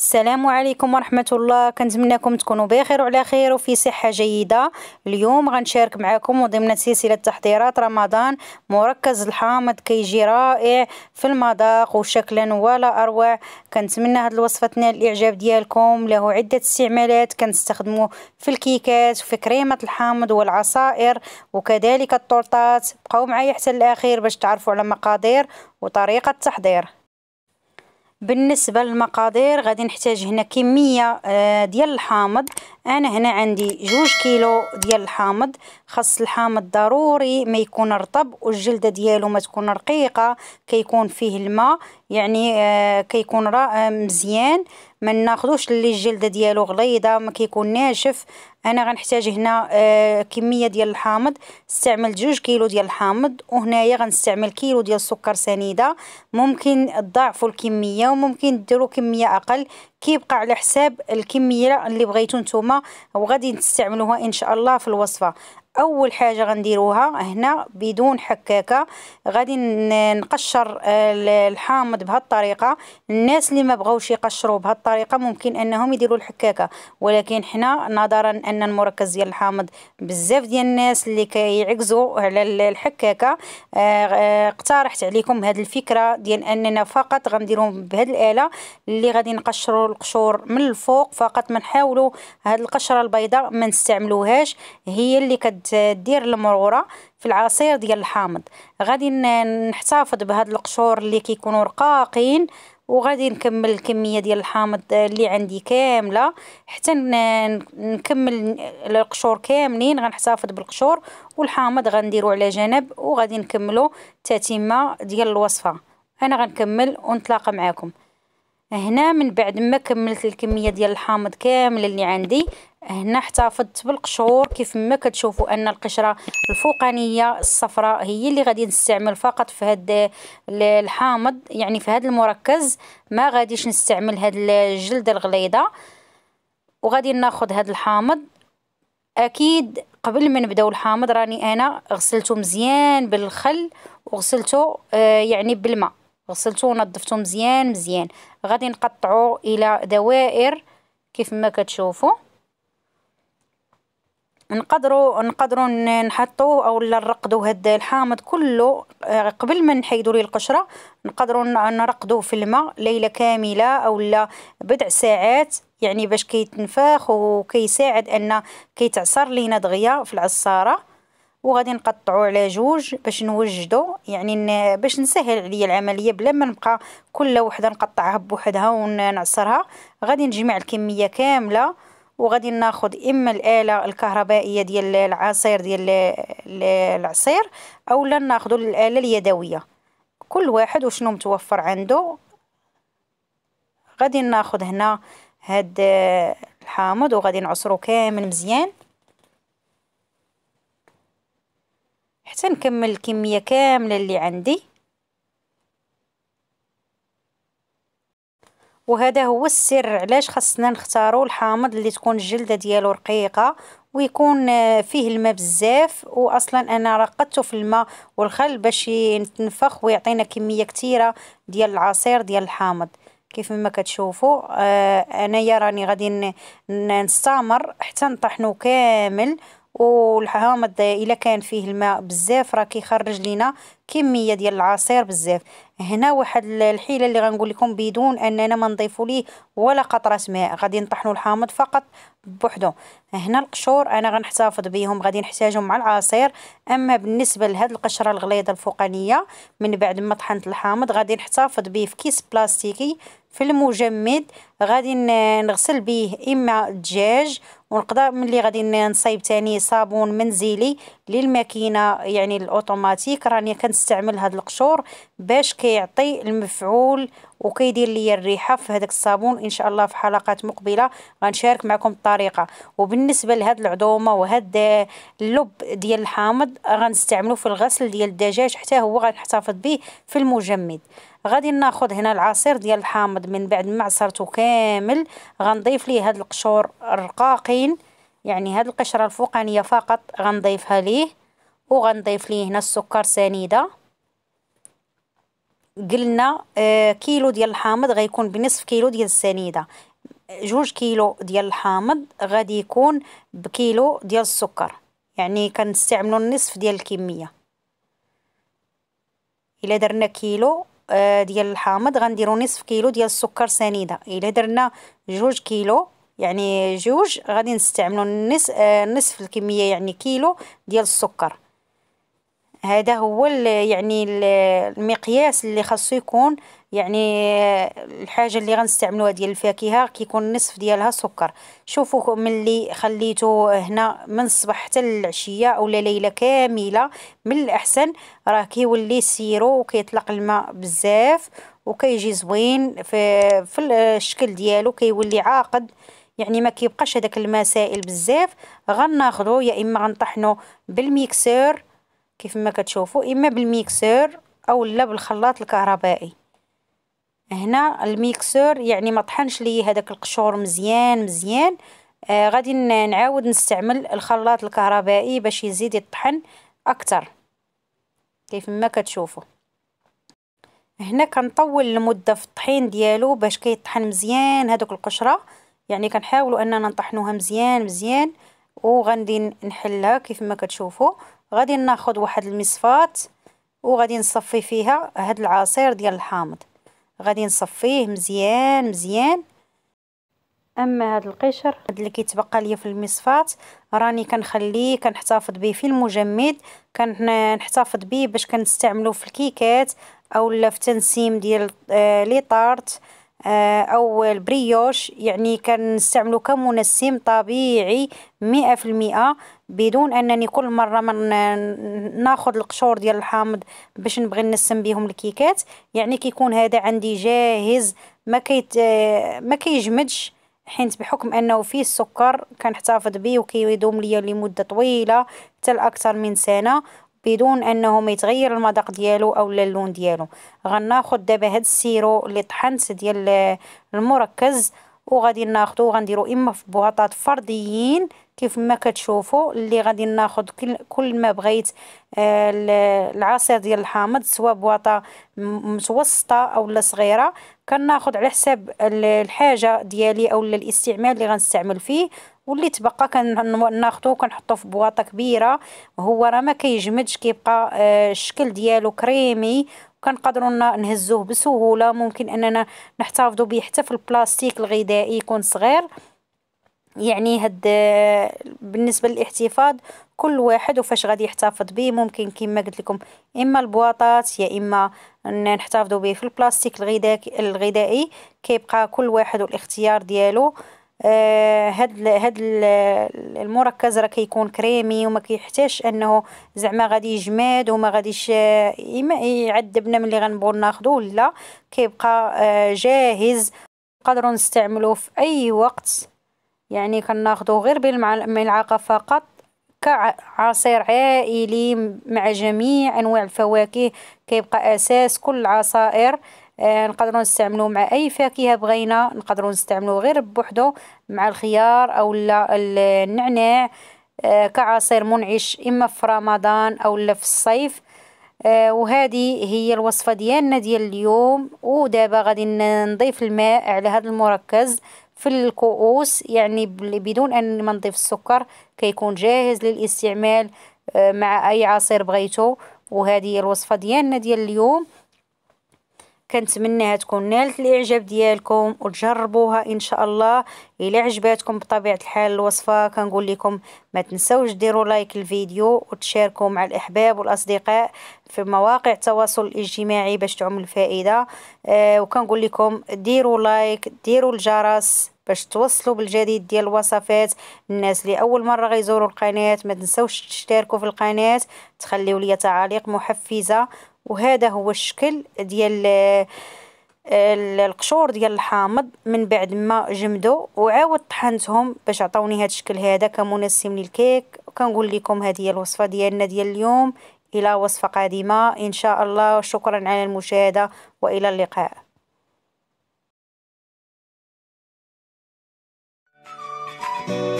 السلام عليكم ورحمة الله كنتمنىكم تكونوا بخير وعلى خير وفي صحة جيدة اليوم غنشارك معكم ضمن سلسلة تحضيرات رمضان مركز الحامض كيجي رائع في المذاق وشكلا ولا أروع كنتمنى هاد الوصفة تنال الإعجاب ديالكم له عدة استعمالات كنستخدموه في الكيكات وفي كريمة الحامض والعصائر وكذلك التورتات بقاو معايا حتى الأخير باش تعرفوا على مقادير وطريقة التحضير بالنسبه للمقادير غادي نحتاج هنا كميه آه، ديال الحامض انا هنا عندي جوج كيلو ديال الحامض خاص الحامض ضروري ما يكون رطب والجلده ديالو ما تكون رقيقه كيكون فيه الماء يعني آه كيكون راه مزيان ما ناخذوش اللي الجلده ديالو غليظه ما كيكون ناشف انا غنحتاج هنا آه كميه ديال الحامض استعملت جوج كيلو ديال الحامض وهنايا غنستعمل كيلو ديال السكر سنيده ممكن تضاعفوا الكميه وممكن ديروا كميه اقل كيبقى على حساب الكميه اللي بغيتو نتوما وغادي تستعملوها ان شاء الله في الوصفه اول حاجه غنديروها هنا بدون حكاكه غادي نقشر آه، الحامض بهالطريقه الناس اللي ما بغاوش يقشروا بهالطريقه ممكن انهم يديروا الحكاكه ولكن حنا نظرا ان المركز ديال الحامض بزاف ديال الناس اللي كيعكزوا على الحكاكه آه، آه، اقترحت عليكم هذه الفكره ديال اننا فقط غنديرهم بهذه الاله اللي غادي نقشروا القشور من الفوق فقط ما نحاولوا هذه القشره البيضاء ما نستعملوهاش هي اللي كد آه، دير المروره في العصير ديال الحامض غادي نحتفظ بهاد القشور اللي كيكونوا رقاقين وغادي نكمل الكميه ديال الحامض آه، اللي عندي كامله حتى نكمل القشور كاملين غنحتفظ بالقشور والحامض غنديرو على جنب وغادي نكملو تتمه ديال الوصفه انا غنكمل ونتلاقى معاكم هنا من بعد ما كملت الكميه ديال الحامض كامله اللي عندي هنا احتفظت بالقشور كيف ما كتشوفوا ان القشره الفوقانيه الصفراء هي اللي غادي نستعمل فقط في هاد الحامض يعني في هاد المركز ما غاديش نستعمل هاد الجلد الغليظه وغادي ناخذ هاد الحامض اكيد قبل ما نبداو الحامض راني انا غسلته مزيان بالخل وغسلته آه، يعني بالماء غسلتو ونظفتو مزيان مزيان غادي نقطعو الى دوائر كيف ما كتشوفوا نقدروا نقدروا نحطو او نرقدوا هاد الحامض كله آه، قبل ما نحيدوا ليه القشره نقدروا نرقدو في الماء ليله كامله او لا بضع ساعات يعني باش كيتنفخ وكيساعد ان كيتعصر لينا دغيا في العصاره وغادي نقطعو على جوج باش نوجدو يعني باش نسهل عليا العمليه بلا ما نبقى كل وحده نقطعها بوحدها ونعصرها غادي نجمع الكميه كامله وغادي ناخد اما الاله الكهربائيه ديال العصير ديال العصير اولا ناخذ الاله اليدويه كل واحد وشنو متوفر عنده غادي ناخد هنا هاد الحامض وغادي نعصرو كامل مزيان حتى نكمل الكميه كامله اللي عندي وهذا هو السر علاش خاصنا نختاروا الحامض اللي تكون الجلده ديالو رقيقه ويكون آه، فيه الماء بزاف واصلا انا رقدته في الماء والخل باش يتنفخ ويعطينا كميه كثيره ديال العصير ديال الحامض كيف ما كتشوفوا آه انايا راني غادي نستمر حتى نطحنو كامل والحامض الا كان فيه الماء بزاف راه كيخرج لينا كميه ديال العصير بزاف هنا واحد الحيله اللي غنقول لكم بدون اننا ما نضيفوا ليه ولا قطره ماء غادي نطحنوا الحامض فقط بوحدو هنا القشور انا غنحتفظ بيهم غادي نحتاجهم مع العصير اما بالنسبه لهاد القشره الغليظه الفوقانيه من بعد ما طحنت الحامض غادي نحتفظ به في كيس بلاستيكي في المجمد غادي نغسل به اما الدجاج ونقدر ملي غادي نصايب تاني صابون منزلي للماكينه يعني الاوتوماتيك راني كنستعمل هاد القشور باش كيعطي المفعول وكيدير ليا الريحه في هذاك الصابون ان شاء الله في حلقات مقبله غنشارك معكم الطريقه وبالنسبه لهاد العضومه وهاد اللب ديال الحامض غنستعملو في الغسل ديال الدجاج حتى هو غنحتفظ به في المجمد غادي ناخذ هنا العصير ديال الحامض من بعد ما عصرته كامل غنضيف ليه هاد القشور الرقاقين يعني هاد القشرة الفوقانية فقط غنضيفها ليه وغنضيف ليه هنا السكر سنيدة قلنا آه كيلو ديال الحامض غيكون بنصف كيلو ديال السنيدة جوج كيلو ديال الحامض غادي يكون بكيلو ديال السكر يعني كنستعملوا النصف ديال الكميه الا درنا كيلو آه، ديال الحامض غنديروا نصف كيلو ديال السكر سنيده الا درنا جوج كيلو يعني جوج غادي نستعملوا نصف آه، نصف الكميه يعني كيلو ديال السكر هذا هو يعني المقياس اللي خاصو يكون يعني آه، الحاجه اللي غنستعملوها ديال الفاكهه كيكون نصف ديالها سكر شوفوا ملي خليته هنا من الصباح حتى العشيه اولا ليله كامله من الاحسن راه كيولي سيرو وكيطلق الماء بزاف وكيجي زوين في, في الشكل ديالو كيولي عاقد يعني ما كيبقاش هذاك المسائل بزاف غناخذو يا اما غنطحنو بالميكسور كيف ما كتشوفوا اما بالميكسور او لا بالخلاط الكهربائي هنا الميكسور يعني ما طحنش لي هذاك القشور مزيان مزيان آه غادي نعاود نستعمل الخلاط الكهربائي باش يزيد يطحن اكثر كيف ما كتشوفوا هنا كنطول المده في الطحين ديالو باش كيطحن مزيان هذوك القشره يعني كنحاولوا اننا نطحنوها مزيان مزيان وغادي نحلها كيف ما كتشوفوا غادي ناخذ واحد المصفات وغادي نصفي فيها هاد العصير ديال الحامض غادي نصفيه مزيان مزيان اما هاد القشر هاد اللي كيتبقى ليا في المصفاة راني كنخليه كنحتفظ به في المجمد كنحتفظ به باش كنستعملو في الكيكات اولا في تنسيم ديال آه لي طارت آه، أو البريوش يعني كنستعمله كمنسم طبيعي مئة في المئة بدون أنني كل مرة من ناخد القشور ديال الحامض باش نبغي نسم بيهم الكيكات يعني كيكون هذا عندي جاهز ما, كيت آه، ما كيجمدش حيت بحكم انه فيه السكر كنحتفظ به وكيدوم ليا لمده طويله حتى لاكثر من سنه بدون انهم يتغير المذاق ديالو او اللون ديالو غناخد دابا هاد السيرو اللي طحنت ديال المركز وغادي ناخدو غنديرو اما في بواطات فرديين كيف ما كتشوفوا اللي غادي ناخد كل, ما بغيت آه، العصير ديال الحامض سواء بواطه متوسطه او لا صغيره كناخد على حساب الحاجه ديالي او الاستعمال اللي غنستعمل فيه واللي تبقى كناخدو كنحطو في بواطه كبيره هو راه ما كيجمدش كيبقى آه، الشكل ديالو كريمي وكنقدروا نهزوه بسهوله ممكن اننا نحتفظوا به حتى في البلاستيك الغذائي يكون صغير يعني هاد بالنسبه للاحتفاظ كل واحد وفاش غادي يحتفظ به ممكن كما قلت لكم اما البواطات يا اما نحتفظوا به في البلاستيك الغذائي الغذائي كيبقى كل واحد والاختيار ديالو آه، هاد هاد المركز راه كيكون كريمي وما كيحتاجش انه زعما غادي يجمد وما غاديش آه، يعذبنا ملي غنبغيو ناخذوه لا كيبقى آه، جاهز نقدروا نستعملوه في اي وقت يعني كناخذوه غير بالملعقه فقط كعصير عائلي مع جميع انواع الفواكه كيبقى اساس كل العصائر آه، نقدروا نستعملوه مع اي فاكهه بغينا نقدروا نستعملوه غير بوحدو مع الخيار او النعناع آه، كعصير منعش اما في رمضان او في الصيف آه، وهذه هي الوصفه ديالنا ديال اليوم ودابا غادي نضيف الماء على هذا المركز في الكؤوس يعني بدون ان ما نضيف السكر كيكون جاهز للاستعمال مع اي عصير بغيتو وهذه الوصفه ديالنا ديال اليوم كنتمناها تكون نالت الاعجاب ديالكم وتجربوها ان شاء الله الا عجباتكم بطبيعه الحال الوصفه كنقول لكم ما تنسوش ديروا لايك الفيديو وتشاركوا مع الاحباب والاصدقاء في مواقع التواصل الاجتماعي باش تعمل فائده آه وكنقول لكم ديروا لايك ديروا الجرس باش توصلوا بالجديد ديال الوصفات الناس اللي اول مره غيزوروا القناه ما تنسوش تشتركوا في القناه تخليوا لي تعاليق محفزه وهذا هو الشكل ديال آه، القشور ديال الحامض من بعد ما جمدو وعاود طحنتهم باش عطاوني هذا الشكل هذا كمنسم للكيك وكنقول لكم هذه هي الوصفه ديالنا ديال اليوم الى وصفه قادمه ان شاء الله شكرا على المشاهده والى اللقاء thank you